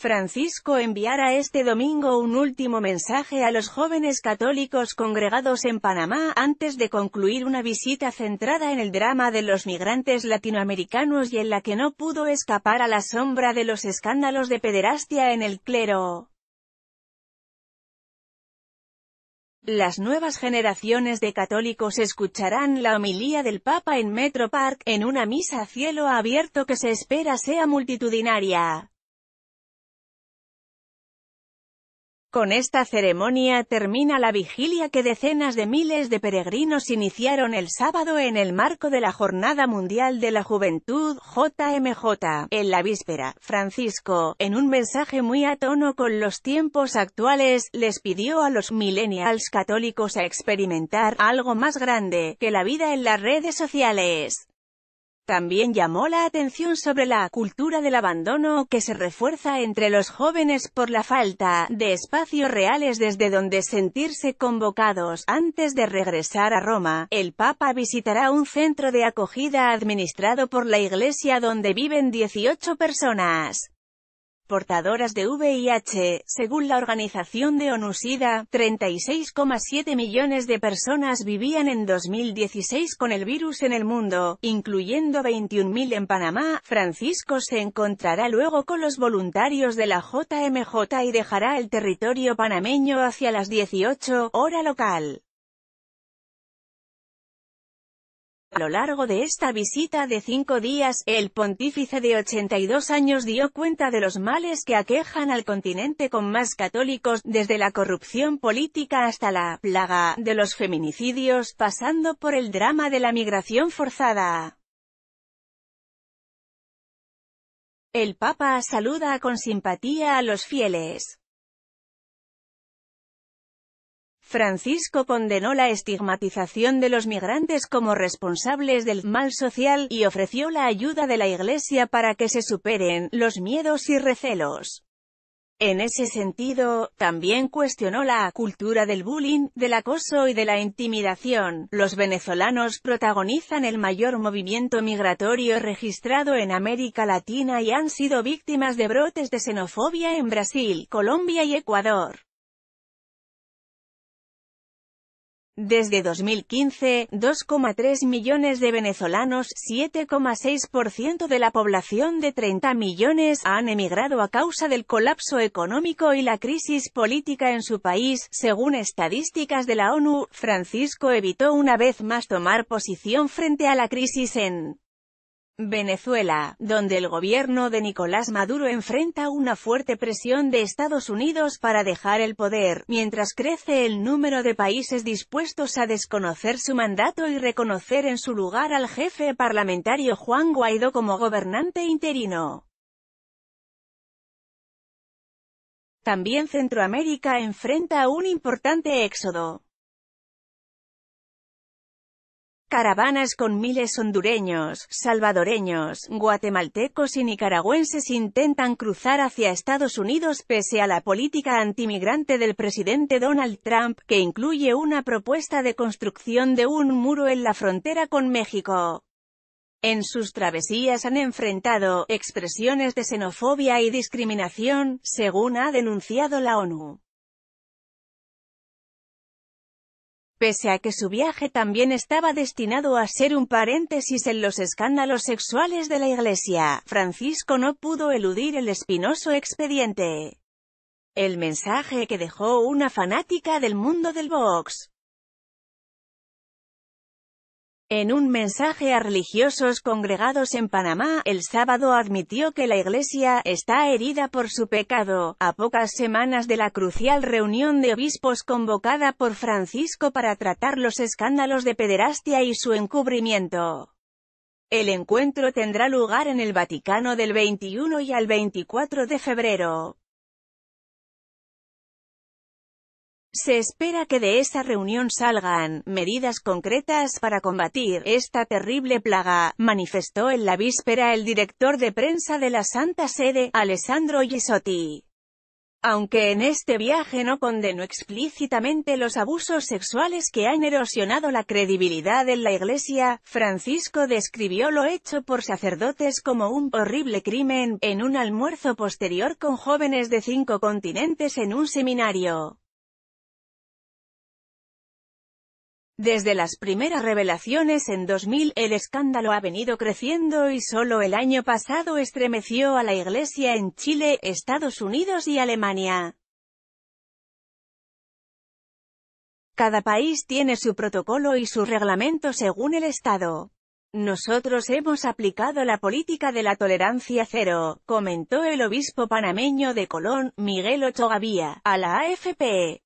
Francisco enviará este domingo un último mensaje a los jóvenes católicos congregados en Panamá antes de concluir una visita centrada en el drama de los migrantes latinoamericanos y en la que no pudo escapar a la sombra de los escándalos de pederastia en el clero. Las nuevas generaciones de católicos escucharán la homilía del Papa en Metro Park, en una misa a cielo abierto que se espera sea multitudinaria. Con esta ceremonia termina la vigilia que decenas de miles de peregrinos iniciaron el sábado en el marco de la Jornada Mundial de la Juventud, JMJ. En la víspera, Francisco, en un mensaje muy a tono con los tiempos actuales, les pidió a los millennials católicos a experimentar algo más grande que la vida en las redes sociales. También llamó la atención sobre la cultura del abandono que se refuerza entre los jóvenes por la falta de espacios reales desde donde sentirse convocados. Antes de regresar a Roma, el Papa visitará un centro de acogida administrado por la Iglesia donde viven 18 personas portadoras de VIH, según la organización de ONUSIDA, 36,7 millones de personas vivían en 2016 con el virus en el mundo, incluyendo 21.000 en Panamá. Francisco se encontrará luego con los voluntarios de la JMJ y dejará el territorio panameño hacia las 18, hora local. A lo largo de esta visita de cinco días, el pontífice de 82 años dio cuenta de los males que aquejan al continente con más católicos, desde la corrupción política hasta la plaga de los feminicidios, pasando por el drama de la migración forzada. El Papa saluda con simpatía a los fieles. Francisco condenó la estigmatización de los migrantes como responsables del mal social, y ofreció la ayuda de la Iglesia para que se superen los miedos y recelos. En ese sentido, también cuestionó la cultura del bullying, del acoso y de la intimidación. Los venezolanos protagonizan el mayor movimiento migratorio registrado en América Latina y han sido víctimas de brotes de xenofobia en Brasil, Colombia y Ecuador. Desde 2015, 2,3 millones de venezolanos, 7,6% de la población de 30 millones, han emigrado a causa del colapso económico y la crisis política en su país. Según estadísticas de la ONU, Francisco evitó una vez más tomar posición frente a la crisis en Venezuela, donde el gobierno de Nicolás Maduro enfrenta una fuerte presión de Estados Unidos para dejar el poder, mientras crece el número de países dispuestos a desconocer su mandato y reconocer en su lugar al jefe parlamentario Juan Guaidó como gobernante interino. También Centroamérica enfrenta un importante éxodo. Caravanas con miles hondureños, salvadoreños, guatemaltecos y nicaragüenses intentan cruzar hacia Estados Unidos pese a la política antimigrante del presidente Donald Trump, que incluye una propuesta de construcción de un muro en la frontera con México. En sus travesías han enfrentado expresiones de xenofobia y discriminación, según ha denunciado la ONU. pese a que su viaje también estaba destinado a ser un paréntesis en los escándalos sexuales de la Iglesia, Francisco no pudo eludir el espinoso expediente. El mensaje que dejó una fanática del mundo del box. En un mensaje a religiosos congregados en Panamá, el sábado admitió que la Iglesia está herida por su pecado, a pocas semanas de la crucial reunión de obispos convocada por Francisco para tratar los escándalos de pederastia y su encubrimiento. El encuentro tendrá lugar en el Vaticano del 21 y al 24 de febrero. Se espera que de esa reunión salgan medidas concretas para combatir esta terrible plaga, manifestó en la víspera el director de prensa de la Santa Sede, Alessandro Gisotti. Aunque en este viaje no condenó explícitamente los abusos sexuales que han erosionado la credibilidad en la Iglesia, Francisco describió lo hecho por sacerdotes como un horrible crimen, en un almuerzo posterior con jóvenes de cinco continentes en un seminario. Desde las primeras revelaciones en 2000 el escándalo ha venido creciendo y solo el año pasado estremeció a la iglesia en Chile, Estados Unidos y Alemania. Cada país tiene su protocolo y su reglamento según el Estado. Nosotros hemos aplicado la política de la tolerancia cero, comentó el obispo panameño de Colón, Miguel Otogavía, a la AFP.